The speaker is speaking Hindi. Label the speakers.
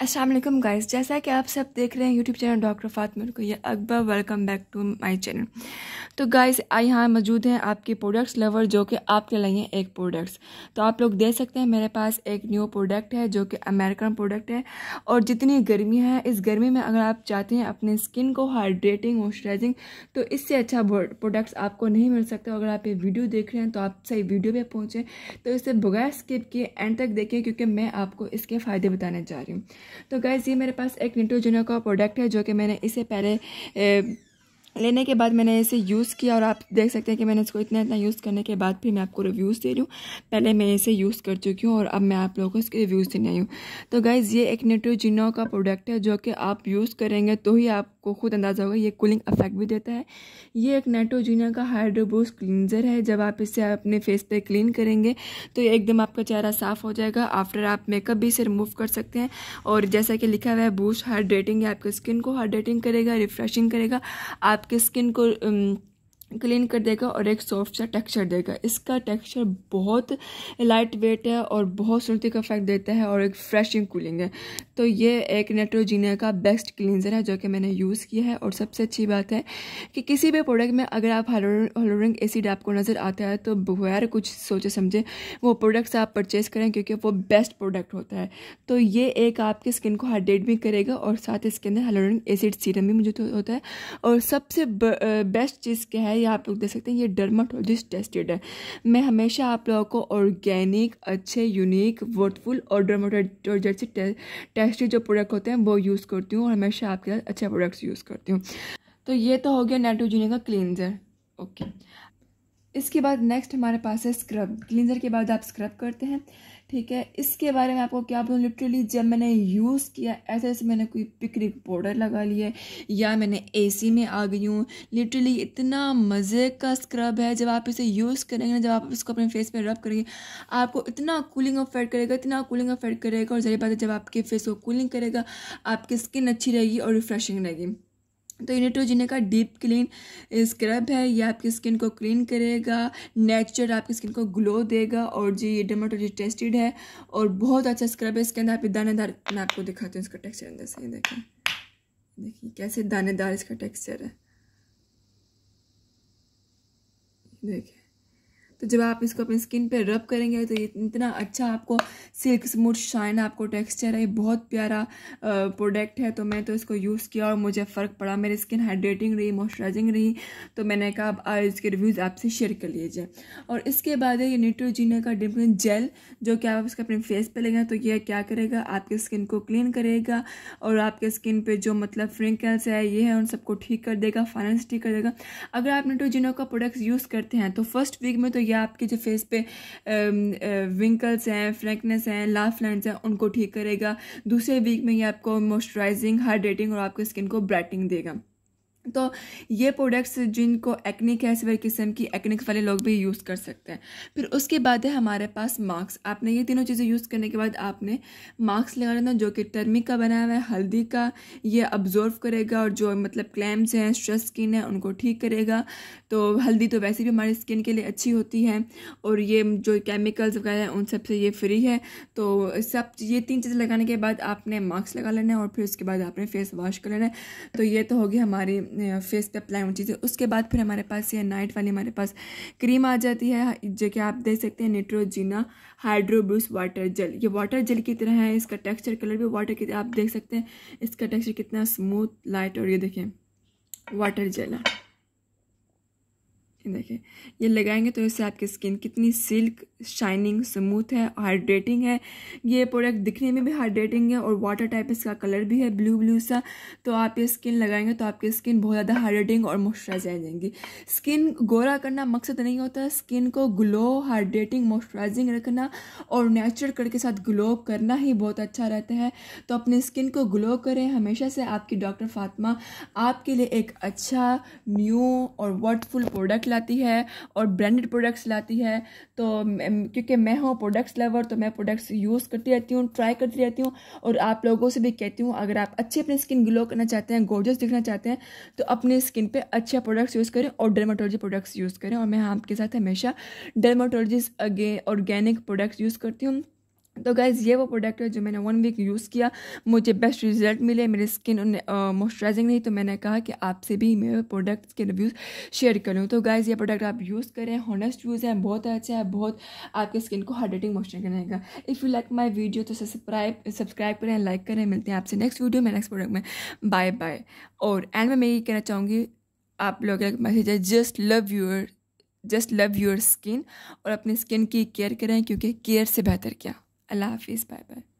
Speaker 1: असलम गाइस जैसा कि आप सब देख रहे हैं यूट्यूब चैनल डॉक्टर फातमर को यह अकबर welcome back to my channel तो गाइज यहाँ मौजूद हैं आपके प्रोडक्ट्स लवर जो कि आपके लिए एक प्रोडक्ट्स तो आप लोग देख सकते हैं मेरे पास एक न्यू प्रोडक्ट है जो कि अमेरिकन प्रोडक्ट है और जितनी गर्मी है इस गर्मी में अगर आप चाहते हैं अपने स्किन को हाइड्रेटिंग मॉइस्चराइजिंग तो इससे अच्छा प्रोडक्ट्स आपको नहीं मिल सकता अगर आप ये वीडियो देख रहे हैं तो आप सही वीडियो पर पहुँचें तो इसे बगैर स्किप किए एंड तक देखें क्योंकि मैं आपको इसके फ़ायदे बताने जा रही हूँ तो गाइज़ ये मेरे पास एक निटोजेनो का प्रोडक्ट है जो कि मैंने इससे पहले ए, लेने के बाद मैंने इसे यूज़ किया और आप देख सकते हैं कि मैंने इसको इतना इतना यूज़ करने के बाद भी मैं आपको रिव्यूज़ दे रही हूँ पहले मैं इसे यूज़ कर चुकी हूँ और अब मैं आप लोगों को इसके रिव्यूज़ देने आई हूँ तो गाइज़ ये एक न्यूट्रोजिनो का प्रोडक्ट है जो कि आप यूज़ करेंगे तो ही आपको खुद अंदाज़ा होगा ये कूलिंग अफेक्ट भी देता है ये एक नाइट्रोजीना का हाइड्रोबूस क्लिनजर है जब आप इसे अपने फेस पर क्लीन करेंगे तो ये एकदम आपका चेहरा साफ़ हो जाएगा आफ्टर आप मेकअप भी इसे रिमूव कर सकते हैं और जैसा कि लिखा हुआ है बूस्ट हाइड्रेटिंग आपकी स्किन को हाइड्रेटिंग करेगा रिफ्रेशिंग करेगा आप आपके स्किन को um, क्लीन कर देगा और एक सॉफ्ट सा टेक्सचर देगा इसका टेक्सचर बहुत लाइट वेट है और बहुत सुनती का इफेक्ट देता है और एक फ्रेशिंग कूलिंग है तो ये एक नेट्रोजीनिया का बेस्ट क्लींजर है जो कि मैंने यूज़ किया है और सबसे अच्छी बात है कि किसी भी प्रोडक्ट में अगर आप हलोरिंग एसिड आपको नज़र आता है तो बगैर कुछ सोचे समझे वो प्रोडक्ट्स आप परचेज़ करें क्योंकि वो बेस्ट प्रोडक्ट होता है तो ये एक आपकी स्किन को हाइड्रेट भी करेगा और साथ इसके अंदर हलोरिंग एसिड सीरम भी मौजूद होता है और सबसे बेस्ट चीज़ क्या है ये आप लोग देख सकते हैं ये डर्माटोलॉजिस्ट टेस्टेड है मैं हमेशा आप लोगों को ऑर्गेनिक अच्छे यूनिक वर्थफुल और डर्माटोलॉजिस्ट टे, टेस्टेड जो प्रोडक्ट होते हैं वो यूज़ करती हूँ और हमेशा आपके साथ अच्छे प्रोडक्ट्स यूज़ करती हूँ तो ये तो हो गया नेटोजीने का क्लिनजर ओके इसके बाद नेक्स्ट हमारे पास है स्क्रब क्लिनजर के बाद आप स्क्रब करते हैं ठीक है इसके बारे में आपको क्या बोलूँ लिटरली जब मैंने यूज़ किया ऐसे ऐसे मैंने कोई पिकनिक पाउडर लगा लिया या मैंने एसी में आ गई हूँ लिटरली इतना मज़े का स्क्रब है जब आप इसे यूज़ करेंगे ना जब आप इसको अपने फेस पर रब करेंगे आपको इतना कूलिंग अफेक्ट करेगा इतना कूलिंग अफेक्ट करेगा और जरिए बात है जब आपके फेस को कूलिंग करेगा आपकी स्किन अच्छी रहेगी और रिफ्रेशिंग रहेगी तो यूनिट्रोजिने का डीप क्लीन स्क्रब है ये आपकी स्किन को क्लीन करेगा नेचुरल आपकी स्किन को ग्लो देगा और जी ये डर्माटोलॉजी टेस्टेड है और बहुत अच्छा स्क्रब है इसके अंदर आप दानेदार मैं आपको दिखाती हूँ इसका टेक्सचर अंदर से देखें देखिए कैसे दानेदार इसका टेक्सचर है देखिए तो जब आप इसको अपनी स्किन पे रब करेंगे तो ये इतना अच्छा आपको सिल्क स्मूथ शाइन आपको टेक्सचर है बहुत प्यारा प्रोडक्ट है तो मैं तो इसको यूज़ किया और मुझे फ़र्क पड़ा मेरी स्किन हाइड्रेटिंग रही मॉइस्चराइजिंग रही तो मैंने कहा अब आज इसके रिव्यूज़ आपसे शेयर कर लीजिए और इसके बाद है ये न्यूट्रोजीना का डिफरेंट जेल जो कि आप उसका अपने फेस पे लेंगे तो ये क्या करेगा आपकी स्किन को क्लीन करेगा और आपके स्किन पे जो मतलब फ्रिंकल्स है ये है उन सबको ठीक कर देगा फाइनेंस ठीक कर देगा अगर आप न्यूट्रोजीना का प्रोडक्ट्स यूज़ करते हैं तो फर्स्ट वीक में तो ये या आपके जो फेस पे विंकल्स हैं फ्रैंकनेस हैं लाफ लाइन्स हैं उनको ठीक करेगा दूसरे वीक में ये आपको मॉइस्चराइजिंग हाइड्रेटिंग और आपके स्किन को ब्राइटिंग देगा तो ये प्रोडक्ट्स जिनको एक्निक है सिवर किस्म की एक्निक वाले लोग भी यूज़ कर सकते हैं फिर उसके बाद है हमारे पास मास्क आपने ये तीनों चीज़ें यूज़ करने के बाद आपने मास्क लगा लेना जो कि टर्मिक का बना हुआ है हल्दी का ये अब्जॉर्व करेगा और जो मतलब क्लैम्स हैं स्ट्रेस स्किन है उनको ठीक करेगा तो हल्दी तो वैसे भी हमारी स्किन के लिए अच्छी होती है और ये जो केमिकल्स वगैरह हैं उन सबसे ये फ्री है तो सब ये तीन चीज़ें लगाने के बाद आपने मास्क लगा लेना है और फिर उसके बाद आपने फेस वॉश कर लेना है तो ये तो होगी हमारी फेस पे अप्लाई होनी चाहिए उसके बाद फिर हमारे पास ये नाइट वाली हमारे पास क्रीम आ जाती है जो कि आप देख सकते हैं नेट्रोजीना हाइड्रोब्रूस वाटर जेल ये वाटर जेल की तरह है इसका टेक्स्चर कलर भी वाटर की आप देख सकते हैं इसका टेक्स्चर कितना स्मूथ लाइट और ये देखें वाटर जेल है ये ये लगाएंगे तो इससे आपकी स्किन कितनी सिल्क शाइनिंग स्मूथ है हाइड्रेटिंग है ये प्रोडक्ट दिखने में भी हाइड्रेटिंग है और वाटर टाइप इसका कलर भी है ब्लू ब्लू सा तो आप ये स्किन लगाएंगे तो आपकी स्किन बहुत ज़्यादा हाइड्रेटिंग और मॉइस्चराइज आ जाएंगी स्किन गोरा करना मकसद नहीं होता स्किन को ग्लो हाइड्रेटिंग मॉइस्चराइजिंग रखना और नेचुरल कलर के साथ ग्लो करना ही बहुत अच्छा रहता है तो अपने स्किन को ग्लो करें हमेशा से आपकी डॉक्टर फातिमा आपके लिए एक अच्छा न्यू और वर्थफुल प्रोडक्ट लाती है और ब्रांडेड प्रोडक्ट्स लाती है तो क्योंकि मैं हूँ प्रोडक्ट्स लवर तो मैं प्रोडक्ट्स यूज़ करती रहती हूँ ट्राई करती रहती हूँ और आप लोगों से भी कहती हूँ अगर आप अच्छे अपनी स्किन ग्लो करना चाहते हैं गोर्जस दिखना चाहते हैं तो अपनी स्किन पर अच्छे प्रोडक्ट्स यूज़ करें और डर्माटोलॉजी प्रोडक्ट्स यूज़ करें और मैं आपके साथ हमेशा अगे ऑर्गेनिक प्रोडक्ट्स यूज़ करती हूँ तो गैज़ ये वो प्रोडक्ट है जो मैंने वन वीक यूज़ किया मुझे बेस्ट रिजल्ट मिले मेरी स्किन मॉइस्चराइजिंग नहीं तो मैंने कहा कि आपसे भी मैं प्रोडक्ट्स के रिव्यूज़ शेयर करूँ तो गैज़ ये प्रोडक्ट आप यूज़ करें हॉनेस्ट यूज़ है बहुत अच्छा है बहुत आपके स्किन को हाइड्रेटिंग मॉइस्चर करेगा if you like my video तो सब्सक्राइब सब्सक्राइब करें लाइक करें मिलते हैं आपसे नेक्स्ट वीडियो में नेक्स्ट प्रोडक्ट में बाय बाय और एंड में मैं ये कहना चाहूँगी आप लोग एक मैसेज है just love your just love your skin और अपनी स्किन की केयर करें क्योंकि केयर से बेहतर क्या Allah Hafiz. Bye bye.